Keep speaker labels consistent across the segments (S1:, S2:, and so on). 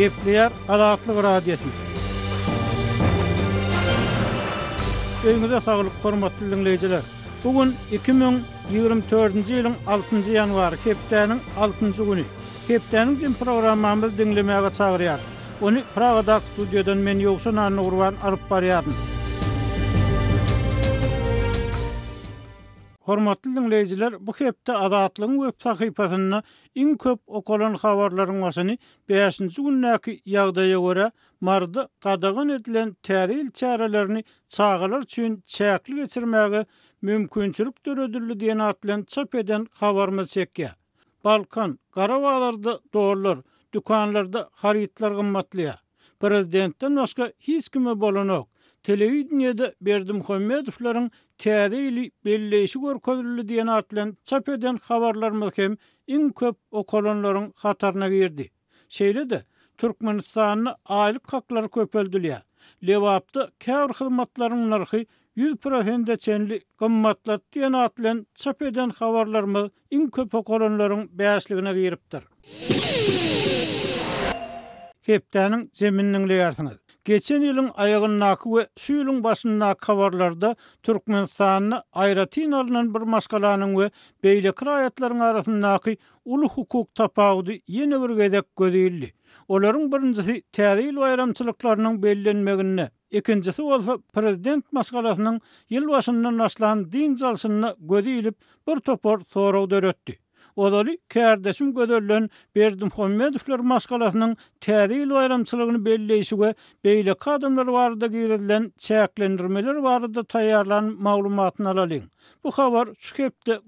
S1: Gepleyer adatlı radyasi. Öňüňizde saglyk hormatly dinleýijiler. Bugun 2024-nji ýylyň 6-njy ýanwary, hepdeniň 6-njy güni. Hepdeniň jin programmamy dinlemäge çagyrýar. Уни Pragada studiýadan men ýogşa nany gurban alyp barýardym. Hormatly dinleyijiler, bu hepde adatlyň web sahypasyny iň köp okalan habarlaryň wasyny 5-nji günnäki ýagdaýa görä mardy gadagyn edilen täril çäralaryny çağılar üçin çäkli geçirmäge mümkinçilik döredirli diýen atlan çap eden habarmy sekke. Balkan garawalarda dowrlar, dukanlarda haritlar gymmatly. Prezidentden başga hiç kimi bolanok. Telewi Berdim Khomedovların tədəyli bellişi qorqonurlu diýen atlən çap edən xavarlarımız kəm in köp o kolonların xatarına girdi. Şeýle de Türkmenistanlı aylık haqları köp öldülə. Levabda kəvr xılmatların 100% 100%də çənli qımmatla diyan atlən çap edən xavarlarımız in köp o kolonların bəyəsliqinə giribdir. Heptənin zəminin Geçen ýylyň aýagyna we süýlüň başyna kawarlarda türkmen sanyny aýratyn alnan bir maskalanyň we beýle kiraýatlaryň arasyndaky uly hukuk tapawudy ýene bir gedek görýildi. Olaryň birinjisi täzeýil we aýramçylyklaryň bellenmegine, ikinjisi bolsa prezident maskalasynyň ýyl başyndan başlanan din jalsyny bir topor sorag döretdi. Odali kärdesim gödörlön Berdim Hommedovlar maskalasının tədil oyramçılığını belli eysi gə beyli kadımlar varada giyirilən çəklendirmelər varada tayarlan Bu xavar şu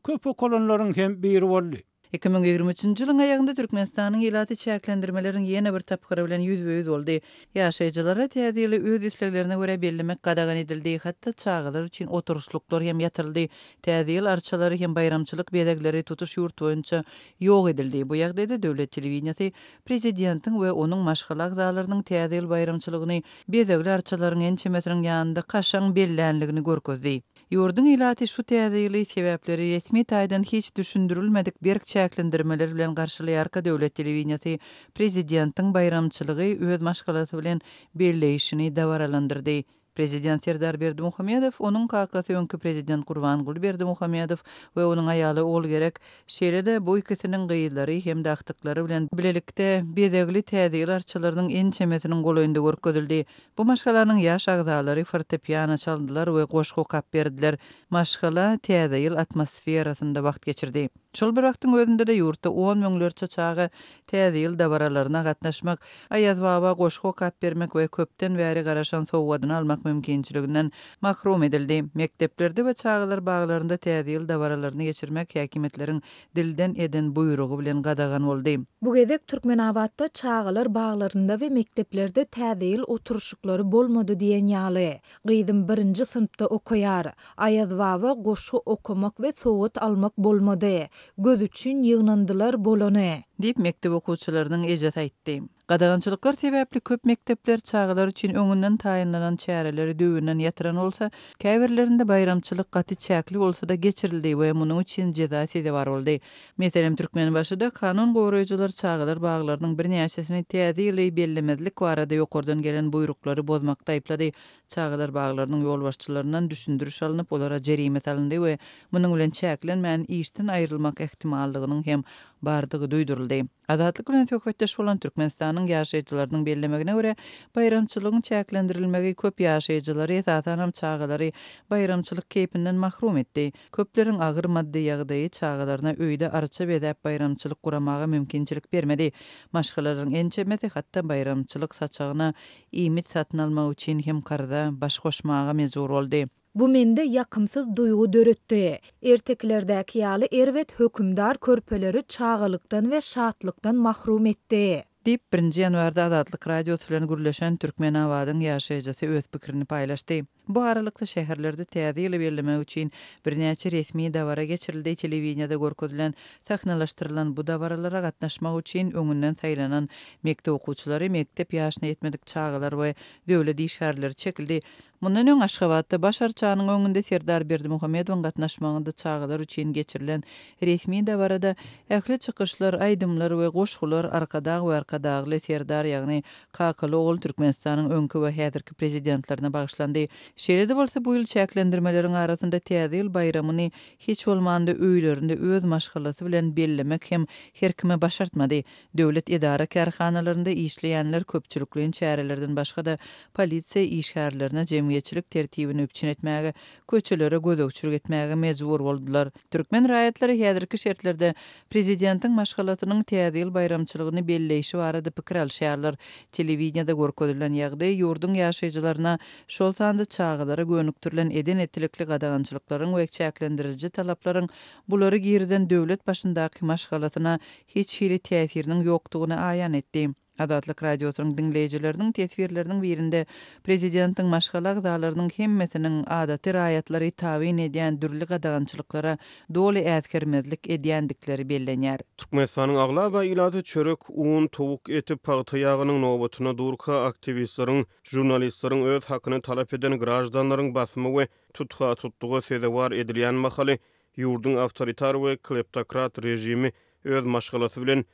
S2: köpü kolonların hem biri bolýar. 2023 ýylyň aýagynda Türkmenistanyň ýylaty çäklendirmeleriň ýene bir tapgyry bilen 100 boldy. Ýaşajylara täzeli öz isleklerine görä bellemek gadagan edildi, hatda çağlar üçin oturuşluklar hem ýatyrldy. Täzeli arçalary hem bayramçylyk bedegleri tutuş ýurt boýunça ýok edildi. Bu ýagdaýda de döwlet telewizionasy prezidentiň we onuň maşgalak zalarynyň täzeli bayramçylygyny bedegli arçalaryň ençemesiniň ýanynda kaşaň bellänligini görkezdi. Yurdun ilati şu tədiyili sebepleri resmi taydan hiç düşündürülmedik berk çəklindirmeler bilen qarşılı yarka dövlət televiniyatı prezidentin bayramçılığı öz maşqalası bilen belleyişini davaralandırdı. Президент Ердар Берди Мухамедов, онун кааккасы президент Курван Гул Берди Мухамедов ва онун аялы ол керек, шеледе бу икесинин кыйылдары һәм дахтыклары белән билеликте бедегли тәдир арчыларның ин чеметинин голоенде көрсөтүлди. Бу машкаларның яш агдалары фортепиано чалдылар ва кошку кап бердиләр. Машкала тәдир атмосферасында вакыт кечирди. Çol bıraktın özünde de yurtta 10 minglör çaçağı täze ýyl dawaralaryna gatnaşmak, aýaz wawa goşgo kap bermek we köpden bäri garaşan sowgadan almak mümkinçiliginden mahrum edildi. Mekteplerde we çağılar baglarynda täze ýyl dawaralaryny geçirmek häkimetleriň dilden eden buýrugy bilen gadagan boldy.
S3: Bu gedek Türkmenabatda çağılar baglarynda we mekteplerde täze ýyl oturşuklary bolmady diýen ýaly. Gydym 1-nji synpda okuýar, aýaz wawa okumak we sowgat almak bolmady. göz üçin yığınandılar bolony.
S2: diýip mektep okuwçylarynyň ejesi aýtdy. Gadagançylyklar sebäpli köp mektepler çağlar üçin öňünden taýinlanan çäreleri döwünden ýatyran bolsa, käberlerinde bayramçylyk gaty çäkli bolsa da geçirildi we munyň üçin jeza sede bar boldy. Meselem türkmen başyda kanun goraýjylar çağlar baglarynyň bir näçesini täze ýyly bellemezlik barada ýokardan gelen buyruklary bozmakda aýpladý. Çağlar baglarynyň ýol başçylarynyň düşündiriş alınıp olara jerime salyndy we munyň bilen çäklenmän iýişden aýrylmak ehtimallygynyň hem bardygy duýdurldy. Azatlyk bilen töhfetdeş bolan Türkmenistanyň ýaşaýjylarynyň bellemegine görä, bayramçylygyň çäklendirilmegi köp ýaşaýjylary ýetatanam çağalary bayramçylyk keýpinden mahrum etdi. Köplerin agyr maddi ýagdaýy çağalaryna öýde arça bedäp bayramçylyk guramaga mümkinçilik bermedi. Maşgalaryň ençe meti hatda bayramçylyk saçagyna iýmit satyn almak üçin hem karda baş goşmaga mezur boldy.
S3: Bu mende yakımsız duygu dörüttü. Ertekilerde kiyalı ervet hökümdar körpöleri çağılıktan ve şatlıktan mahrum etti.
S2: Dip 1. yanvarda adatlık radyo tülen gürleşen Türkmen Avadın yaşayacası öz pikirini paylaştı. Bu aralıkta şehirlerde teyadiyle verilmek için bir resmi davara geçirildi. Televinyada gorkodilen, təxnalaşdırılan bu davaralara katnaşmak için önünden saylanan mekte okuçuları, mektep yaşına etmedik çağılar va devlet işareleri çekildi. Mundan öň Aşgabatda başarçanyň öňünde Serdar Berdi Muhammedowyň gatnaşmagynda çağalar üçin geçirilen resmi davarada ähli çykyşlar, aýdymlar we goşgular arkada we arkada Serdar ýagny Kakalı oğul Türkmenistanyň öňkü we häzirki prezidentlerine bagyşlandy. Şeýle de bolsa bu ýyl çäklendirmeleriň arasynda täzeýil bayramyny hiç bolmanda öýlerinde öz maşgallasy bilen bellemek hem her kime başartmady. Döwlet edara karhanalarynda işleýänler köpçülikliň çäherlerinden başga da polisiýa işgärlerine jemgyýetçilik tertibini öpçün etmäge, köçelere gözegçilik etmäge mezbur boldular. Türkmen raýatlary häzirki şertlerde prezidentiň maşgallatynyň täzeýil bayramçylygyny belleýişi barada pikir alýarlar. Telewizionda görkezilen ýagdaý ýurdun ýaşaýjylaryna şol sanda çağıları gönüktürlən edin etilikli qadağancılıkların uyek çəkləndirici talapların buları giyirdən dövlət başında kima qalatına heç hili təfirinin yoxduğuna ayan etdi. Azadlyk radiosynyň dinleýijileriniň tesbirleriniň birinde prezidentiň maşgalak zalarynyň hemmesiniň adaty raýatlary tawin edýän dürli gadagançylyklara doly äzkermezlik edýändikleri bellenýär.
S4: Türkmenistanyň agla we ilaty çörek, un, tuwuk eti pagty ýagynyň nowatyna durka aktivistleriň, jurnalistleriň öz hakyny talap eden grajdanlaryň basmy we tutga tutduga sezewar edilýän mahaly ýurdun awtoritar we kleptokrat rejimi öz maşgalasy bilen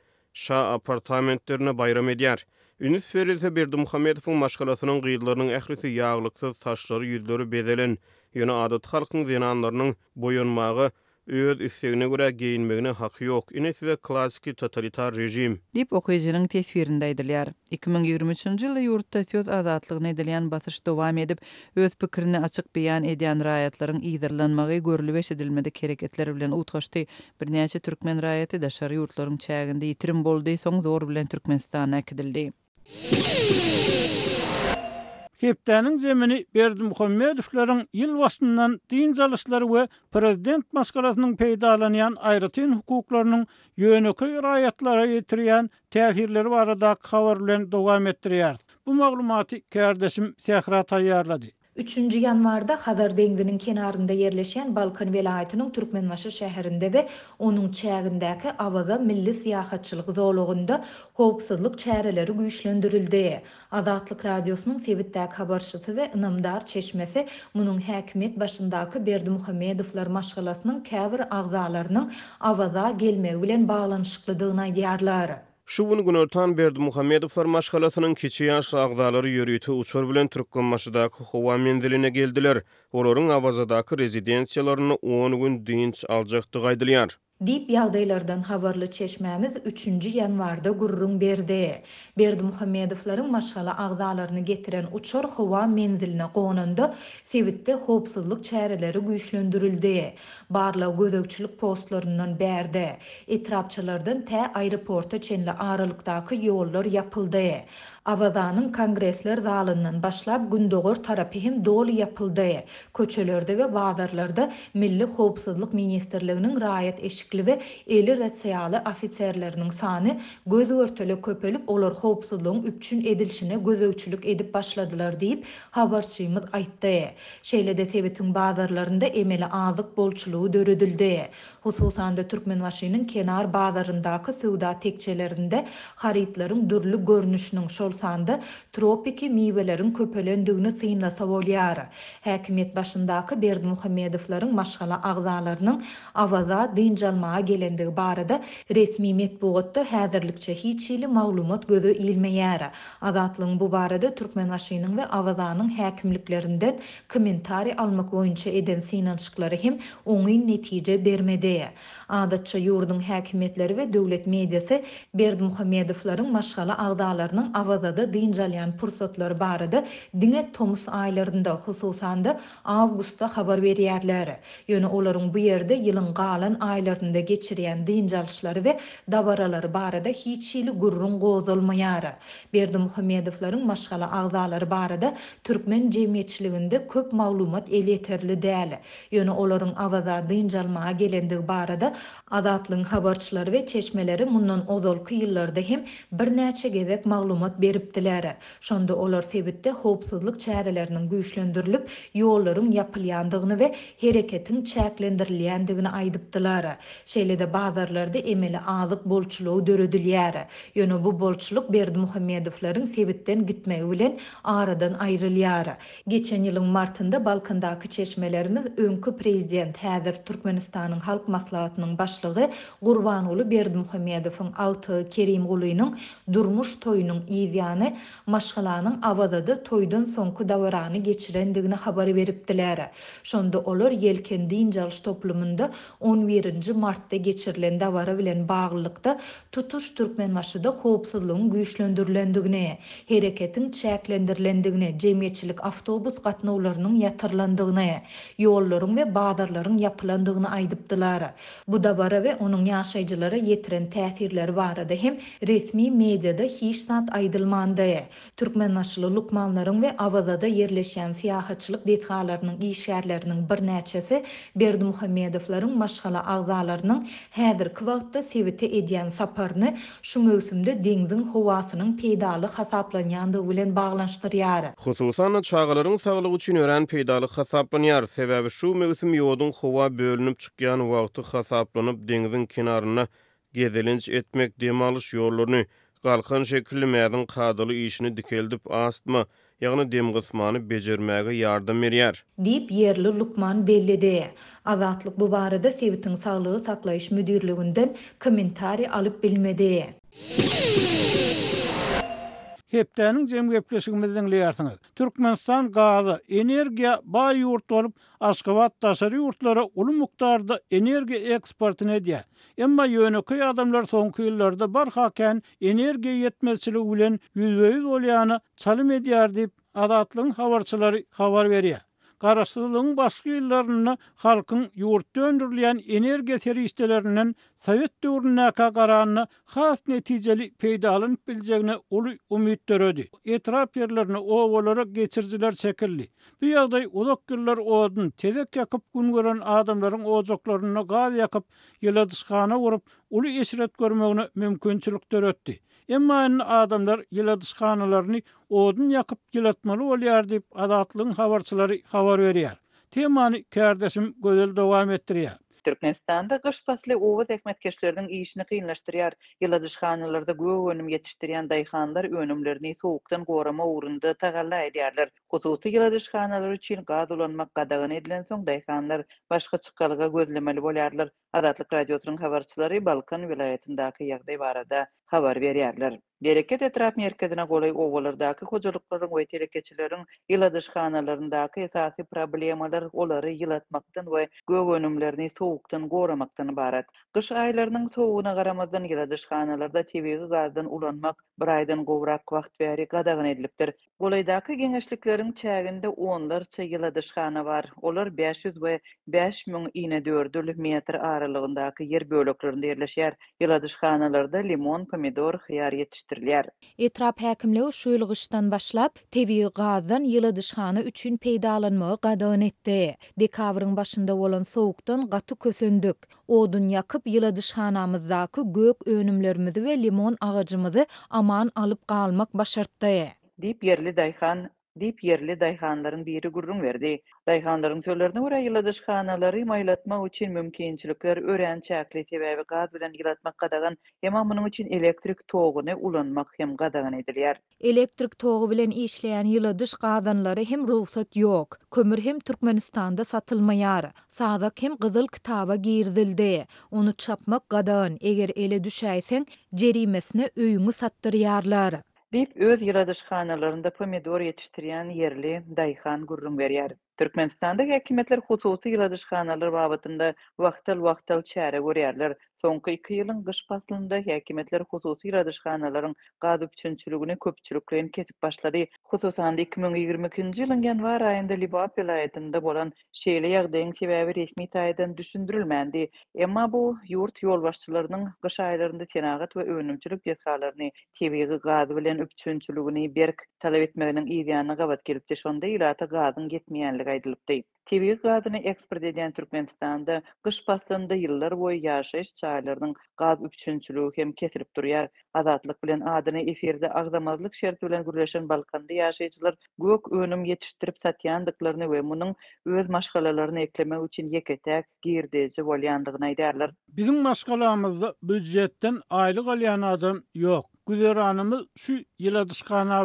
S4: şa apartamentlerine bayram edýär. Ünüs ferilse bir Muhammedowyň maşgalasynyň gyýdlarynyň ählisi ýaglyksyz taşlary ýüzleri bedelen, ýöne adat halkyň zenanlarynyň boýunmagy öz isteğine görä geyinmegine hak ýok. Ine size klassiki totalitar rejim
S2: dip okyjynyň täsirinde aýdylar. 2023-nji ýylda ýurtda söz azatlygyny edilen basyş dowam edip, öz pikirini açyk beýan edýän raýatlaryň ýygyrlanmagy görülüp eşidilmedi kereketler bilen utgaşdy. Birnäçe türkmen raýaty da şary ýurtlaryň çägindä ýitirim boldy, zor bilen Türkmenistana akdyldy. Kepdanyň zemini
S1: Berdi Muhammedowlaryň ýyl başynyň diňe we prezident maskarasynyň peýdalanýan aýratyn hukuklarynyň ýöneki raýatlara ýetirýän täsirleri barada habar bilen dowam etdirýär. Bu maglumaty kardeşim Sehra taýýarlady.
S3: 3-nji ýanwarda Hazar deňdiniň kenarynda ýerleşen Balkan welaýatynyň Türkmenbaşy şäherinde we onuň çägindäki awaza milli syýahatçylyk zoologunda howpsuzlyk çäreleri güýçlendirildi. Adatlyk radiosynyň Sewitdäki habarçysy we inamdar çeşmesi munyň häkimet başyndaky Berdi Muhammedowlar maşgalasynyň käbir agzalarynyň awaza gelmegi bilen baglanyşyklydygyna
S4: Şu gün ortan berdi Muhammedov far maşgalasının kiçi yaş ağdaları yürüyütü uçur bilen Türk kummaşıdakı huva mendiline geldiler. Oların avazadakı rezidensiyalarını 10 gün dinç alcaktı gaydiliyar.
S3: Dip ýagdaýlardan habarly çeşməmiz 3-nji ýanwarda gurrun berdi. Berdi Muhammedowlaryň maşgala agzalaryny getiren uçur howa menziline gonunda sewitde hopsizlik çäreleri güýçlendirildi. Barla gözökçülük postlarından berdi. Etrapçylardan tä aeroporta çenli aralykdaky yollar yapıldı. Avazanın kongresler zalından başlayıp gündoğur tarafı hem dolu yapıldı. Köçelörde ve bazarlarda Milli Hopsızlık Ministerliğinin rayet eşikli ve eli retsiyalı ofisyerlerinin sani göz örtülü köpölüp olur hopsızlığın üpçün edilşine göz edip başladılar deyip havarçıymız ayttı. Şeyle de sevitin bazarlarında emeli azık bolçuluğu dörüdüldü. Hususan da Türkmen kenar bazarındakı sığda tekçelerinde haritlerin dürlü görünüşünün şol bolsanda tropiki miyvelerin köpölendigini sinlasa bolýar. Häkimet başyndaky Berdi Muhammedowlaryň maşgala agzalarynyň avaza dincalmağa gelendigi barada resmi metbuatda häzirlikçe hiç ýyly maglumat gözü ilmeýär. Azatlığın bu barada türkmen maşynyň we awazanyň häkimliklerinden kommentary almak boýunça eden sinanşyklary hem oňy netije bermedi. Adatça ýurdun häkimetleri we döwlet mediýasy Berdi Muhammedowlaryň maşgala ağzalarının avaza Kazada dinjalyan pursatlar barada dine Tomus aylarında hususanda Augusta khabar veriyerlari. Yöne olarun bu yerde yilin qalan aylarında geçiriyen dinjalyan ve davaralar barada hiçili gurrun gozolmayara. Berdi Muhammedoflarun maşgala ağzalar barada Türkmen cemiyetçiliginde köp el eliyeterli deyali. Yöne olarun avaza dinjalyan gelendik barada adatlın habarçlar ve çeşmeleri mundan ozol kıyıllarda hem bir neçe gezek mağlumat beripdiler. Şonda olar sebitte hopsuzlyk çärelerinin güýçlendirilip, ýollaryň ýapylýandygyny we hereketiň çäklendirilýändigini aýdypdylar. Şeýlede bazarlarda emeli aýlyk bolçuluk döredilýär. Ýöne bu bolçuluk Berdi Muhammedowlaryň sebitden gitmegi bilen aradan aýrylýar. Geçen ýylyň martynda Balkandaky çeşmelerimiz öňkü prezident Häzir Türkmenistanyň halk maslahatynyň başlygy Gurbanuly Berdi Muhammedowyň altı Kerim Gulyň durmuş toýunyň ýany maşgalanyň awazady toýdan soňky dowrany geçirendigini habar beripdiler. Şonda olar ýelken diýen jalyş toplumynda 11-nji martda geçirilen dowra bilen baglylykda tutuş türkmen maşyda howpsuzlygyň güýçlendirilendigine, hereketiň çäklendirilendigine, jemgyýetçilik awtobus gatnawlarynyň ýatyrlandygyna, ýollaryň we baýdarlaryň ýapylandygyny aýdypdylar. Bu dawara we onuň ýaşaýjylary ýetiren täsirleri barada hem resmi mediada hiç zat aýdylmady. Nurmandaya, Türkmen naşılı Lukmanların ve Avalada yerleşen siyahatçılık detkalarının bir nəçəsi Berdi Muhammedovların maşğala ağzalarının hədir kvaltta sevite ediyen saparını şu mövsümdə dengzin hovasının peydalı xasaplanyandı ulen bağlanştıryarı.
S4: Xususan çağların sağlığı üçün ören peydalı xasaplanyar sebəbi şu mövsüm yodun hova bölünüp çıkayan vaqtı xasaplanıp dengzin kenarını gedelinç etmek demalış yollarını galkan şekilli mädin kadalı işini dikeldip astma, yagny dem gysmany bejermäge yardım berýär.
S3: Dip yerli Lukman bellidi. Azatlyk bu barada Sevitin saglygy saklaýyş müdirliginden komentari alyp bilmedi.
S1: Hepdäniň jemgeplesigimizden leýärsiňiz. Türkmenistan gazy, energiýa baý ýurt bolup, Aşgabat daşary ýurtlara uly mukdarda energiýa eksportyny edýä. Emma ýöneki adamlar soňky ýyllarda bar haken energiýa ýetmezçiligi bilen ýüzüňi ýolýany çalym edýär diýip adatlyň habarçylary habar berýär. garaşsylygyň başga ýyllaryna halkyň ýurt döndürilýän energiýa teristelerinden Sowet döwründe kagaranyny has netijeli peýdalyn biljegine uly umyt döredi. Etrap ýerlerini owolara geçirjiler çekildi. Bir ýagdaý ulak günler odun tezek ýakyp gün gören adamlaryň ozoklaryny gaz ýakyp ýeladyşgana urup uly eşret görmegini mümkinçilik döretdi. Emma aýny adamlar ýyladyşkanalaryny odun ýakyp ýylatmaly bolýar diýip adatlygyň habarçylary habar berýär. Temany kardeşim gözel dowam etdirýär.
S2: Türkmenistan'da gış pasli ova dekmetkeşlerden iyişini kıyınlaştırıyar. Yıla dışkanılarda göğe önüm yetiştiriyen önümlerini soğuktan gorama uğrunda tağalla ediyarlar. Kusuty ýaladyş hanalary üçin gazulanmak edilen soň daýhanlar başga çykalyga gözlemeli bolýarlar. Azatlyk radiosynyň habarçylary Balkan vilayatyndaky ýagdaý barada habar berýärler. Bereket etrap merkezine golay ovalardaki hocalıkların ve telekeçilerin iladış hanalarındaki esasi problemalar oları yılatmaktan ve göv önümlerini soğuktan goramaktan barat. Kış aylarının soğuğuna garamazdan iladış hanalarda tebiyyiz gazdan ulanmak bir aydan govrak vaxt veri gadağın ediliptir. Golaydaki genişlikler Şeýherlerin çägende 10-dyr çygyladyşgana bar. Olar 500 we 5000 ine döwürdürlük metr aralygyndaky yer bölüklerinde yerleşýär. Ýaladyşganalarda limon, pomidor, xiyar ýetiştirilýär.
S3: Etrap häkimligi şu ýylgyşdan başlap, täwi gazdan üçün üçin peýdalanma gadan etdi. Dekabryň başynda bolan sowukdan gaty kösendik. Odun ýakyp ýaladyşganamyzdaky gök önümlerimizi we limon agajymyzy aman alyp galmak başardy.
S2: Dip yerli dayxan... dip yerli dayhanların biri gurrun verdi. Dayhanların sözlerine göre yıldış kanaları maylatma için mümkinçilikler ören çakleti ve gaz bilen yıldatmak kadagan hem amının için elektrik toğunu ulanmak hem
S3: kadagan ediliyar. Elektrik toğu bilen işleyen yıldış kazanları hem ruhsat yok. Kömür hem Türkmenistan'da satılmayar. Sağdak hem kızıl kitaba girdildi. Onu çapmak kadagan eger ele düşeysen cerimesine öyünü sattırıyarlar.
S2: deyip öz yiradışxanalarında pomidor yetiştiriyan yerli dayxan gurrum veriyar. Türkmenistan'da hekimetler hususi yladış kanalları babatında vaxtal vaktel çare görerler. Sonki iki yılın gış paslında hekimetler hususi yladış kanalların gazı püçünçülüğüne köpçülüklerin kesip başladı. Hususanda 2022. yılın genvar ayında Liba felayetinde bolan şeyle yagdeyin sebebi resmi tayyiden düşündürülmendi. Emma bu yurt yol başçılarının gış aylarında senagat ve önümçülük yasalarını sebebi gazı bilen öpçünçülüğünü berk talep etmeğinin iyi ziyanına gelip de şonda ilata gazı gazı gaýdylypdy. adını gazyny eksport edýän Türkmenistanda gyş paslanda ýyllar boýy ýaşaýyş çaýlarynyň gaz üçinçiligi hem kesirip durýar. Azatlyk bilen adyny eferde agdamazlyk şerti bilen gürleşen Balkanda ýaşaýyşlar gök önüm ýetişdirip satýandyklaryny we munyň öz maşgalalaryny eklemek üçin ýeketäk girdeji bolýandygyny aýdarlar.
S1: Bizim maşgalamyzda büdjetden aýlyk alýan adam ýok. Güzeranymyz şu ýyla dyşkana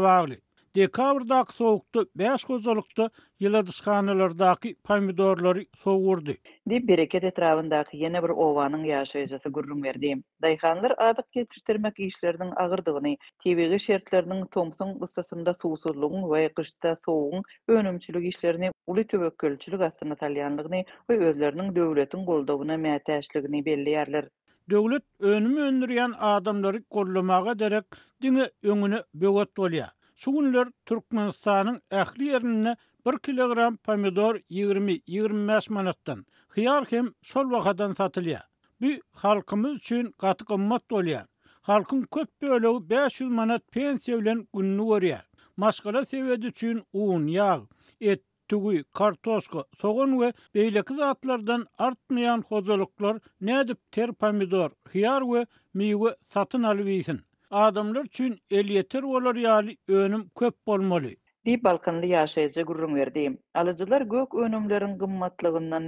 S1: Dekabrdaq soğuktu, bəş qozoluktu, yla
S2: dışkanalardaq pomidorları soğurdu. Di bereket etrafındaq yenə bir ovanın yaşayacası gürlün verdi. Dayxanlar adıq getirtirmək işlərdən ağırdığını, tibiqi şərtlərdən tomsun ıstasında susuzluğun və qışta soğuğun önümçülük işlərini, uli tövək kölçülük asrını salyanlıqını və özlərinin dövlətin qoldoğuna mətəşliqini belli yərlər.
S1: Dövlət önümü önürüyən adamları qorlumağa derek dini önünü bəqət günler Türkmenistan'ın ähli yerine 1 kilogram pomidor 20 25 manatdan xiyar kim sol vakadan satılıya. Bu xalqımız üçün qatı qımmat dolya. Xalqın köp bölüğü 500 manat pensiya ilə günnü görüyor. Maskala sevədi üçün un, yağ, et, tugu, kartosko, soğan və belə atlardan artmayan xozoluqlar nə ter pomidor, xiyar və meyvə satın alıbisin. adamlar üçin el
S2: yeter olar yali önüm köp bolmaly. Dip balkanly ýaşaýyjy gurrun berdi. Alyjylar gök önümlerin gymmatlygyndan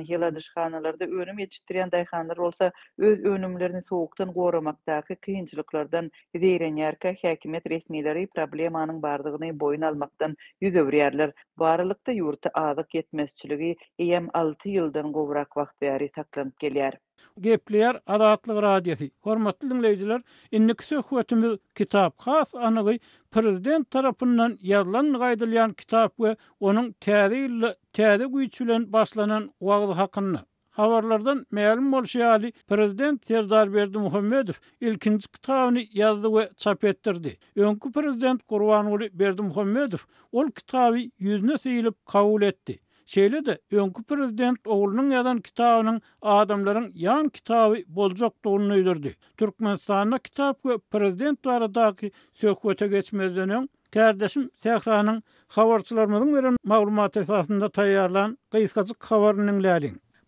S2: hanalarda önüm ýetirýän daýxanlar bolsa öz önümlerini sowukdan gorumakdaky kynçylyklardan ýerenýärkä häkimet resmiýetleri problemanyň bardygyny boyun almakdan ýüz öwrýärler. Barlykda ýurtda azyk ýetmezçiligi EM 6 ýyldan gowrak wagt bäri taklanyp gelýär. Gepliyar
S1: adatlyk radiosi. Hormatly dinleyijiler, inni kisi hukumatymyz kitap khas anygy prezident tarapyndan yazylan gaýdylyan kitap we onuň täzeli täze güýçülen başlanan wagdy hakyny. Havarlardan ma'lum bolşy ýaly, prezident Serdar Berdi Muhammedow ilkinji kitabyny ýazdy we çap etdirdi. Öňkü prezident Gurbanuly Berdi Muhammedow ol kitaby ýüzüne seýilip kavul etdi. Şeýle de öňkü prezident oglunyň ýazan kitabynyň adamlaryň ýan kitaby boljak dogruny öýderdi. Türkmenistanda kitap we prezident baradaky söhbete geçmezden öň Kardeşim Sehra'nın havarçılarımızın beren mağlumat esasında tayyarlan kıyıskacık havarının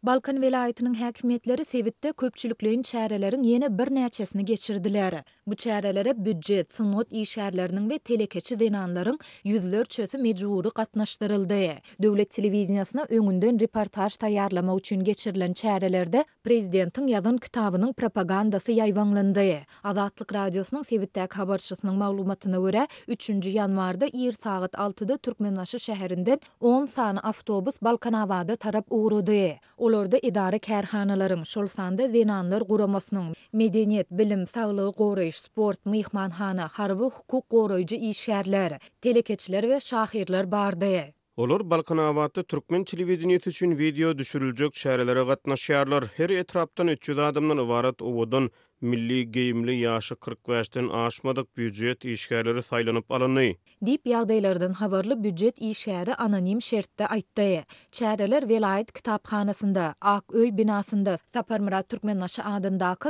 S3: Balkan velayetinin hakimiyetleri sevitte köpçülüklüğün çerelerin yeni bir neçesini geçirdiler. Bu çerelere büccet, sunot, işerlerinin ve telekeçi denanların yüzler çözü mecburu katnaştırıldı. Dövlet televiziyasına öngünden reportaj tayarlama uçun geçirilen çerelerde prezidentin yazın kitabının propagandası yayvanlandı. Azatlık radyosunun sevitte kabarçısının malumatına göre 3. yanvarda iyir saat 6'da Türkmenlaşı şehrinden 10 sani avtobus Balkanavada tarap uğrudu. olorda idari kärhanalaryň, şol sanda zenanlar guramasynyň medeniýet, bilim, saglygy, goraýş, sport, mehmanhana, harwy hukuk goraýjy işgärler, telekeçler we şahyrlar bardy.
S4: Olur Balkan avatı Türkmen televizyonu üçün video düşürülecek çərələrə qatnaşyarlar her etrapdan 300 adamdan ibarat ovudun milli geyimli yaşı 45-den aşmadık büdjet işgärleri saylanıp alyny.
S3: Dip ýagdaýlardan habarly büdjet işgäri anonim şertde aýtdy. Çäreler velayet kitapxanasynda, Ak öý binasında, Saparmara Murat Türkmen naşy adyndaky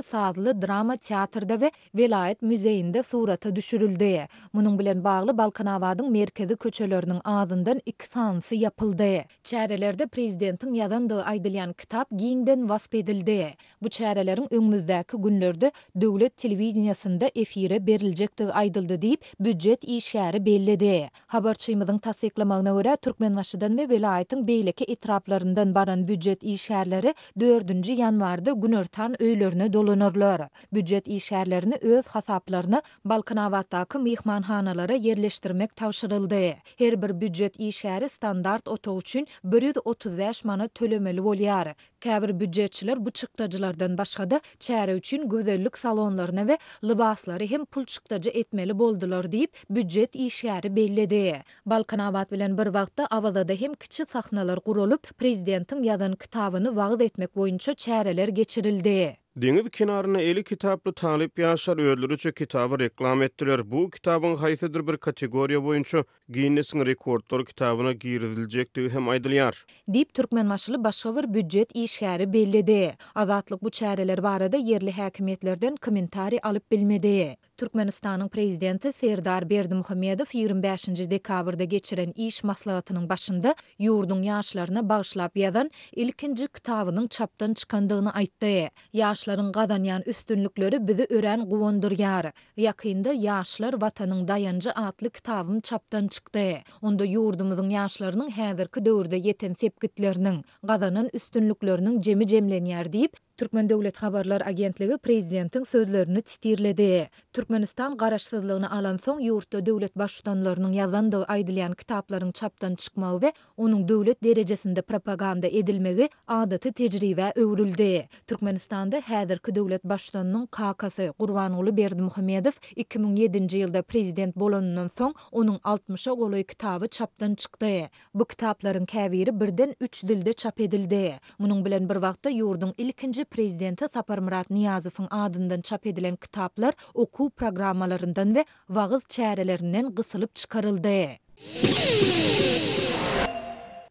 S3: drama teatrda we velayet muzeýinde surata düşürildi. Munyň bilen bağlı Balkanavadın merkezi köçelerinin ağzından iki sansy ýapyldy. prezidentin prezidentiň ýazandygy aýdylan kitap giňden vaspedildi Bu çərələrin öňümizdäki günler günlerde dövlet televiziyasında efire berilcekti aydıldı deyip bücret işəri bellidi. Habarçıyımızın tasiklamağına öre Türkmen we ve velayetin beyleki itiraplarından baran bücret işərləri 4 nji yanvarda günörtan öylörünü dolunurlar. Bücret işərlərini öz hasaplarını Balkanavattakı mehmanhanalara yerleştirmek tavşırıldı. Her bir bücret işəri standart otoğu üçün 135 manı tölemeli bolýar. Käbir büdjetçiler bu çyktajylardan başga da çäre üçin gözellik salonlaryna we libaslary hem pul çyktajy etmeli boldular diýip büdjet işgäri bellidi. Balkanawat bilen bir wagtda awalada hem kiçi sahnalar gurulup prezidentiň ýazan kitabyny wagyz etmek boýunça çäreler geçirildi.
S4: Deniz kenarına eli kitaplı Talip yaşlar öldürücü kitabı reklam ettiler. Bu kitabın haysidir bir kategoriya boyunca Guinness'in rekordlar kitabına girdilecek hem aydılyar.
S3: Dip Türkmen maşılı başavır büccet işgari bellidi. Azatlık bu çareler barada yerli hakimiyetlerden komentari alıp bilmedi. Türkmenistan'ın prezidenti Serdar Berdi Muhammedov 25. dekabrda geçiren iş maslahatynyň başında yurdun ýaşlaryna bağışlap yadan ilkinci kitabının çaptan çıkandığını aýtdy. Yaş yaşlaryň gazanýan üstünlikleri bizi ören gowundur ýar. Ýakynda ýaşlar watanyň daýanjy atly kitabym çapdan çykdy. Onda ýurdumyzyň ýaşlarynyň häzirki döwürde ýeten sepgitleriniň gazanyň üstünlikleriniň jemi-jemlenýär diýip Türkmen Döwlet Habarlar Agentligi prezidentiň sözlerini titirledi. Türkmenistan garaşsyzlygyny alan soň ýurtda döwlet başdanlarynyň ýazandygy aýdylan kitaplaryň çapdan çykmagy we onuň döwlet derejesinde propaganda edilmegi adaty tejribe öwrüldi. Türkmenistanda häzirki döwlet başdanynyň kakasy Gurbanuly Berdi Muhammedow 2007-nji ýylda prezident bolanyndan soň onuň 60-a goly kitaby çapdan çykdy. Bu kitaplaryň käwiri birden 3 dilde çap edildi. Munyň bilen bir wagtda ýurdun ilkinji prezidenti Sapar Murat Niyazov'un adından çap edilen kitaplar oku programmalarından ve vağız çeyrelerinden qısılıp çıkarıldı.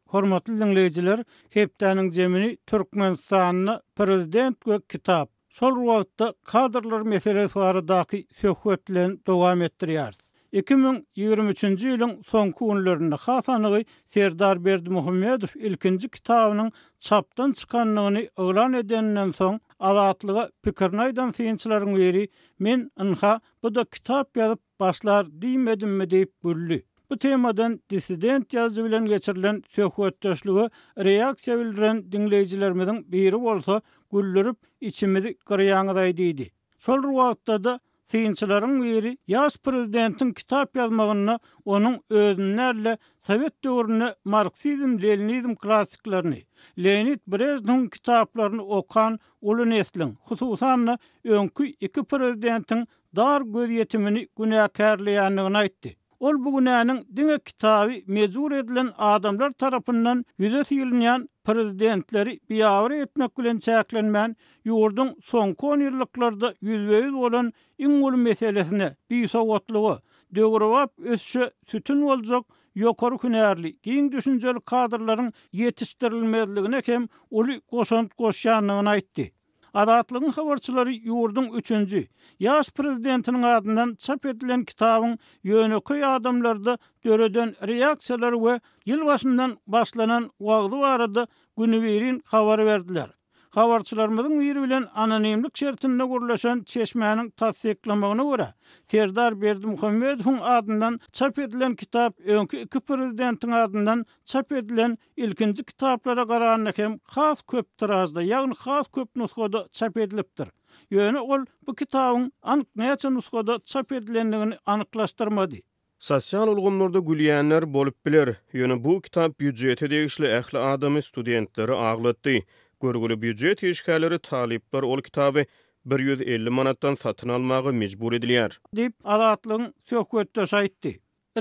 S1: Hormatlı dinleyiciler, Heptanın Cemini Türkmen Sağına Prezident ve Kitap. Sol ruhatta kadrlar meselesi varı daki sökhuetlen doğam 2023-nji ýylyň soňky günlerinde hasanygy Serdar Berdi Muhammedow ilkinji kitabynyň çapdan çykanlygyny ýygran edenden soň alaatlyga pikirini aýdan synçylaryň men inha bu da kitap ýazyp başlar diýmedimmi diýip bürli. Bu temadan dissident yazı bilen geçirilen sökhuatdaşlığı reaksiya bildiren dinleyicilerimizin biri olsa gülürüp içimizi kırayanıdaydı idi. Sol ruvatta da Tiyinçilerin veri yaş prezidentin kitap yazmağını onun ödünlerle Sovet dövrünü Marksizm, Leninizm klassiklerini, Lenit Brezdun kitaplarını okan Ulu Neslin, hususan önkü iki prezidentin dar gözyetimini günahkarlayanlığına itti. Ol bugünäniň dinə kitaby mezur edilen adamlar tarapyndan ýüze tiýilýän prezidentleri biýawry etmek bilen çäklenmän ýurdun soňky kon ýyllyklarda ýüzbeýiz bolan iň ulu meselesine biýsowatlygy, döwrewap ösüşe sütün boljak ýokary hünärli, giň düşünjeli kadrlaryň ýetişdirilmezligine kem uly goşant goşýanlygyny aýtdy. Adatlygyň habarçylary ýurdun 3-nji ýaş prezidentiniň adyndan çap edilen yönü ýöneki adamlarda döredän reaksiýalary we ýyl başyndan başlanan wagty barada günübirin habar berdiler. Havarçılarımızın bir bilen anonimlik şertinde gurulaşan çeşmenin tasdiklamagyna göre Serdar Berdi Muhammedowun adından çap edilen kitap önkü iki prezidentiň adından çap edilen ilkinji kitaplara garanyna hem köp tirazda, ýagny has köp nuskada çap edilipdir.
S4: Ýöne ol bu kitabyň anyk näçe nuskada çap edilendigini anyklaşdyrmady. Sosial ulgunlarda gülyenler bolup bilir. Yönü bu kitap büdjeti degişli ähli adamy studentleri aglatdy. Görgülü büdjet işgäleri taliplar ol kitaby 150 manatdan satın almağa mecbur edilýär.
S1: Dip alatlyň sökötde saýtdy.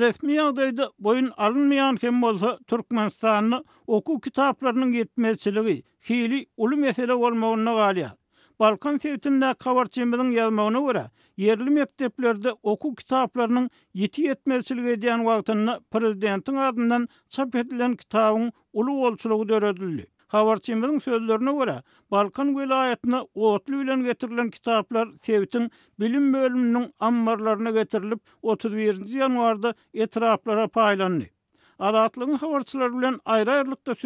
S1: Resmi ýagdaýda boyun alınmayan kim bolsa Türkmenistanyň oku kitaplarynyň ýetmezçiligi hili ulu mesele bolmagyna galýar. Balkan kavar kavarçymyň ýazmagyna görä, yerli mekteplerde oku kitaplarynyň ýeti ýetmezçiligi diýen wagtyna prezidentin adyndan çap edilen kitabyň uly bolçulygy dörödüllü. Havarçimiz'in sözlerine göre Balkan vilayetine otlu ile getirilen kitaplar Tevit'in bilim bölümünün ammarlarına getirilip 31. yanvarda etraplara paylandı. Adatlığın havarçılar bilen ayrı ayrılıkta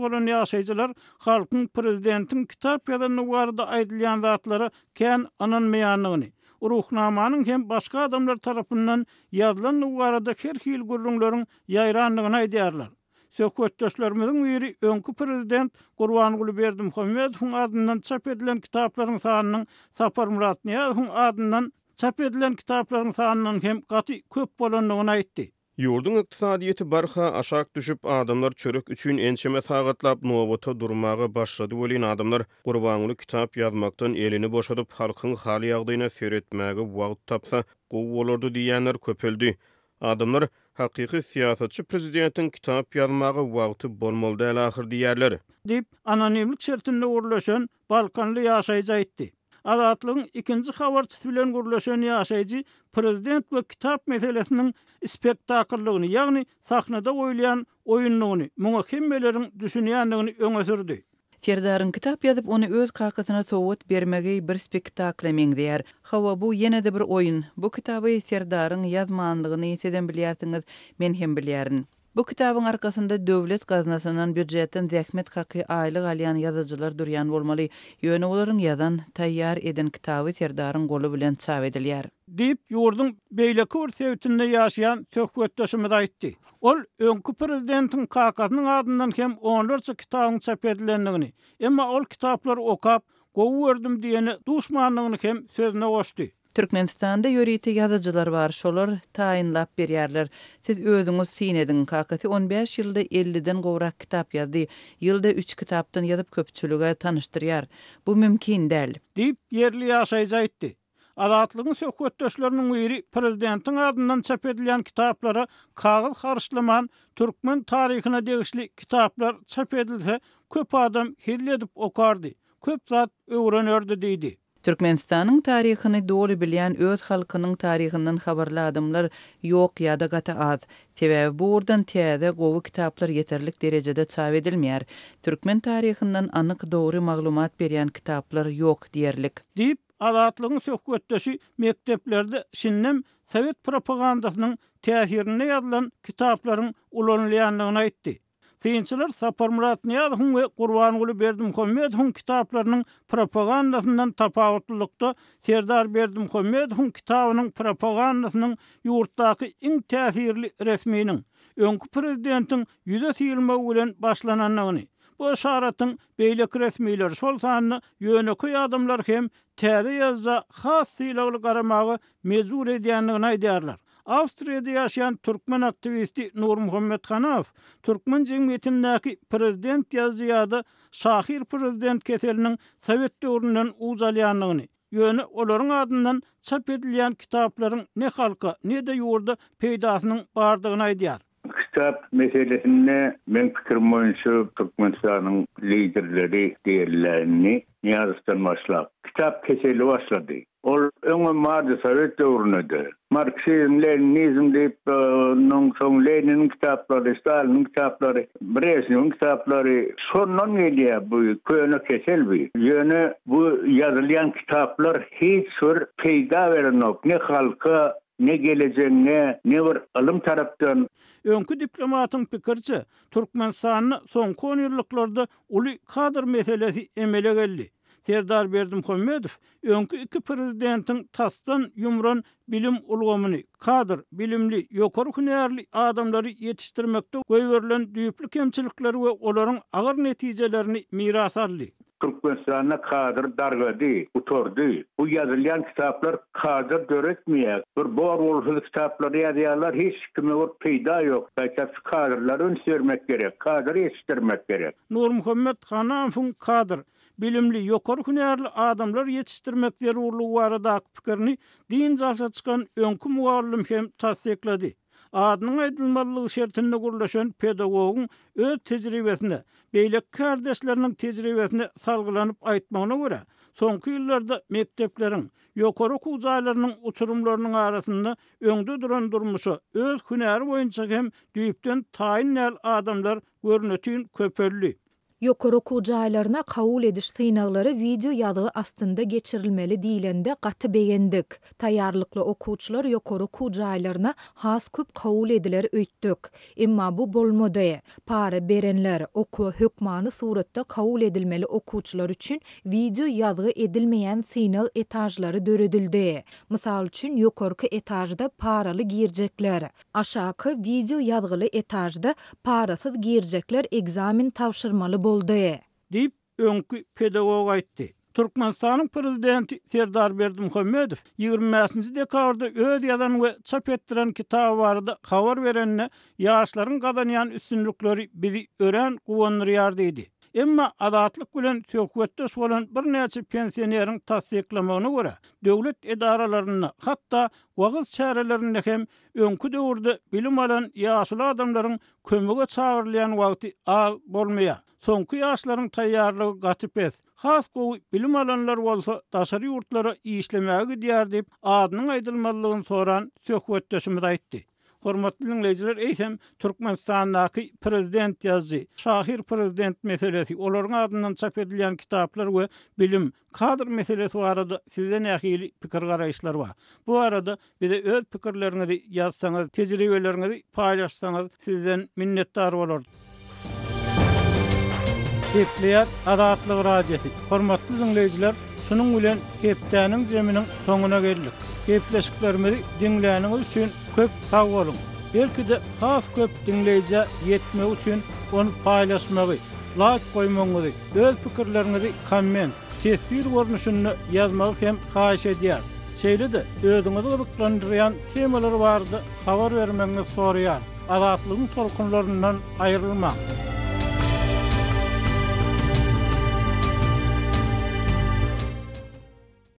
S1: olan yaşayıcılar halkın prezidentin kitap ya da nuvarda aydilyan zatları kən ananmayanlığını. Ruhnamanın hem başka adamlar tarafından yadlan nuvarda herhil gürlünlörün yayranlığına ediyarlar. Söhbetdaşlarımızın biri öňkü prezident Gurban Gulu berdim Hamedowun adından çap edilen kitapların sanynyň Sapar Murat Niyazowun adından çap edilen kitapların sanynyň hem gaty köp bolanlygyny aýtdy.
S4: Yurdun iqtisadiyyeti barxa aşaq düşüp adamlar çörük üçün ençeme sağıtlap nuobota durmağı başladı olin adamlar qurbanlı kitap yazmaqtan elini boşadıp halkın xali yağdayına seyretmeğe vaqt tapsa qov olordu diyenler köpöldü. Adamlar haqiqi siyasatçı prezidentin kitap yazmağı vaqtı bolmoldu el axir diyerleri.
S1: Dip anonimlik şertinde gurulaşan Balkanlı yaşayıcı aytdi. Azatlığın ikinci xavar çitilen gurulaşan yaşayıcı prezident we kitap meselesinin spektaklığını, ýagny sahnada oylayan oýunlugyny, muňa kimmelerin
S2: düşünýändigini öňe Serdarın kitap yazıp onu öz kakasına soğut bermegi bir spektakle mengdeyar. Hava bu yene bir oyun. Bu kitabı Serdarın yazmanlığını seden bilyartınız, men hem bilyarın. Bu kitabın arkasında dövlet gaznasından büdjetden zähmet hakky aýlyk alýan ýazyjylar duryan bolmaly. Ýöne olaryň tayyar edin eden kitaby golu goly bilen çap edilýär. Dip ýurdun beýleki bir sebitinde
S1: ýaşaýan töhfetdeşimi aýtdy. Ol önkü prezidentin kakasynyň adından hem onlarca kitabyň çap edilendigini, emma ol kitaplar okap, gowy ördüm diýeni
S2: duşmanlygyny hem sözüne goşdy. Türkmenistan'da yöriti yazıcılar var, şolar tayinlap bir yerler. Siz özünüz sin edin, kakasi 15 yılda 50'den qovrak kitap yazdı. Yılda 3 kitaptan yazıp köpçülüge tanıştır Bu mümkin del. Deyip
S1: yerli yaşayca itti. Adatlığın sökötdöşlerinin uyri prezidentin adından çap edilen kitaplara kağıl harışlaman Türkmen tarihine degişli kitaplar
S2: çap edilse köp adam hilledip okardi, Köp zat ördü deydi. Türkmenistanın taryhyny doly bilýän öz halkynyň taryhyndan habarly adamlar ýok ýa-da gata az. Tevev bu urdan täze kitaplar yeterlik derejede çap Türkmen taryhyndan anyk doğru maglumat berýän kitaplar ýok diyerlik. Dip Azatlygyň söhbetdeşi mekteplerde şinnem Sowet propagandasynyň
S1: täsirini yadlan kitapların ulanylýanlygyny itdi. Kiyinçiler Sapar Murat Niyad ve Kurvan Gulu Berdim Komed hun kitaplarının propagandasından tapavutlulukta Terdar Berdim Komed kitabının propagandasının yurttaki in tesirli resminin önkü prezidentin yüze silme ulen başlananını bu şaratın beylik resmiler soltanını yönökü adımlar hem tədə yazda xas silahlı qaramağı mezur ediyy mezur Avstriyada yaşayan Türkmen aktivisti Nur Muhammed Kanaf, Türkmen jemgyýetindäki prezident yazıyada Şahir prezident keteliniň sovet döründen uzalayanlığını, yönü oların adından çap edilyen kitapların ne halka ne de yurda peydasının bağırdığına ediyar.
S5: kitap meselesinde men fikrim boyunca Türkmenistan'ın liderleri değerlerini niyazdan başlap kitap keseli başladı. Ol öňe maýda sowet döwrüne de Marksizm, Leninizm diýip e, onuň soň Lenin kitaplary, Stalin kitaplary, Brezhnew kitaplary şondan gelýär bu köne keselbi. Ýöne bu ýazylýan kitaplar hiç sür peýda berenok, ne halka ne geleceğin ne var alım taraftan Önkü diplomatın pikirci, Türkmen sahanı son kon
S1: ulu kadr meselesi emele geldi. Serdar Berdim Komedov önkü iki prezidentin tastan yumran bilim ulgomini, kadr bilimli yokor hünerli adamları yetiştirmekte koyverilen düyüplü kemçilikleri ve onların
S5: ağır neticelerini miras Türkmen sanına kadar dargadi, utordi. bu yazılan kitaplar kadar göretmiyor bir bor olsun kitaplar yazıyorlar hiç kimi bir peyda yok sadece kadrları ön sürmek gerek kadr yetiştirmek gerek
S1: Nur Muhammed Hanan fun bilimli yokor hünerli adamlar yetiştirmekleri uğurlu varadak fikrini din zalsa çıkan önkü muallim hem tasdikledi adının edilmalılığı şertinde gurulaşan pedagogun öz tecrübesine, beylek kardeşlerinin tecrübesine salgılanıp aytmağına göre, sonki yıllarda mekteplerin, yokoru kuzaylarının uçurumlarının arasında öngdü duran durmuşa, öz hüneri boyunca hem düyüpten tayinler adamlar görünötüyün köpörlüyü.
S3: Yokor oku jaylarına ediş tıynağları video yadığı astında geçirilmeli dilende qatı beyendik. Tayarlıklı okuçlar yokor oku haskup has köp kavul ediler öyttük. Emma bu bolmadı. Para berenler oku hükmanı suratta kavul edilmeli okuçlar üçün video yadığı edilmeyen tıynağ etajları dörödüldü. Misal üçün yokorki etajda paralı girecekler. aşakı video yadığılı etajda parasız girecekler egzamin tavşırmalı bol. boldy
S1: dip öňkü pedagog aýtdy Türkmenistanyň prezidenti Serdar Berdimuhammedow 20-nji dekabrda öz ýadan we çap etdiren kitaby barada habar berende ýaşlaryň gadanyň üstünlikleri bizi ören gowundyrýardy diýdi Emma adatlyk bilen töküwetde bolan bir näçe pensionerin tassyklamagyny görä, döwlet edaralaryna, hatda wagyz şäherlerinde hem öňkü döwürde bilim alan ýaşly adamlaryň kömüge çagyrylan wagty al bolmaýar. Soňky ýaşlaryň taýýarlygy gatyp et. Has bu bilim alanlar bolsa, daşary ýurtlara iýişlemäge diýär diýip, adynyň aýdylmalygyny soran söhbetdeşimiz aýtdy. hormatly dinleyijiler eýsem Türkmenistandaky prezident ýazy, şahyr prezident meselesi, olaryň adyndan çap edilýän kitaplar we bilim, kadr meselesi barada size näkili pikir garaýşlar bar. Bu arada bir de öz pikirlerinizi ýazsaňyz, tejribelerinizi paýlaşsaňyz sizden minnetdar bolardym. Tepliyat adatly Radyeti. Hormatlı dinleyiciler, sunun ulen Keptanın zeminin soňuna geldik. gepleşiklerimi dinleyeniniz üçün köp sağ olun. Belki de haf köp dinleyici yetme üçün onu paylaşmağı, like koymağı, öz fikirlerinizi komment, tesbir görünüşünü yazmağı hem kaiş ediyar. Şeyli de özünüzü ılıklandırıyan temeleri vardı, havar vermeniz soruyar. Azatlığın tolkunlarından ayrılmağı.